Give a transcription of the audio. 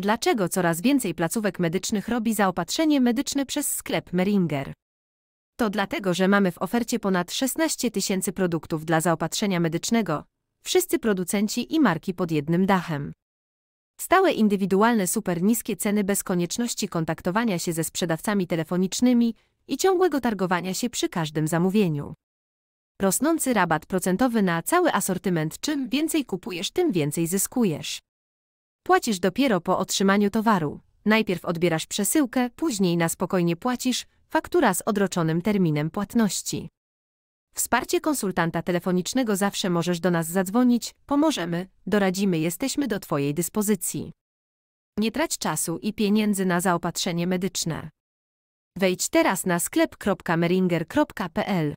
Dlaczego coraz więcej placówek medycznych robi zaopatrzenie medyczne przez sklep Meringer? To dlatego, że mamy w ofercie ponad 16 tysięcy produktów dla zaopatrzenia medycznego, wszyscy producenci i marki pod jednym dachem. Stałe indywidualne super niskie ceny bez konieczności kontaktowania się ze sprzedawcami telefonicznymi i ciągłego targowania się przy każdym zamówieniu. Rosnący rabat procentowy na cały asortyment czym więcej kupujesz, tym więcej zyskujesz. Płacisz dopiero po otrzymaniu towaru. Najpierw odbierasz przesyłkę, później na spokojnie płacisz, faktura z odroczonym terminem płatności. Wsparcie konsultanta telefonicznego zawsze możesz do nas zadzwonić, pomożemy, doradzimy, jesteśmy do Twojej dyspozycji. Nie trać czasu i pieniędzy na zaopatrzenie medyczne. Wejdź teraz na sklep.meringer.pl